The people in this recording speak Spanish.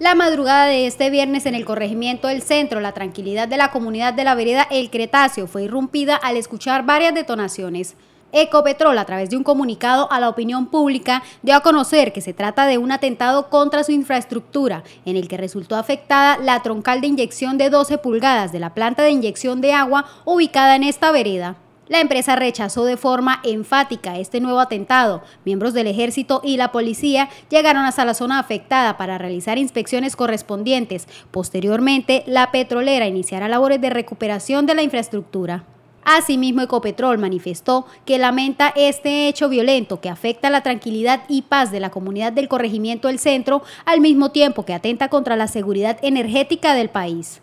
La madrugada de este viernes en el corregimiento del centro, la tranquilidad de la comunidad de la vereda El Cretáceo fue irrumpida al escuchar varias detonaciones. Ecopetrol, a través de un comunicado a la opinión pública, dio a conocer que se trata de un atentado contra su infraestructura, en el que resultó afectada la troncal de inyección de 12 pulgadas de la planta de inyección de agua ubicada en esta vereda. La empresa rechazó de forma enfática este nuevo atentado. Miembros del ejército y la policía llegaron hasta la zona afectada para realizar inspecciones correspondientes. Posteriormente, la petrolera iniciará labores de recuperación de la infraestructura. Asimismo, Ecopetrol manifestó que lamenta este hecho violento que afecta la tranquilidad y paz de la comunidad del corregimiento del centro, al mismo tiempo que atenta contra la seguridad energética del país.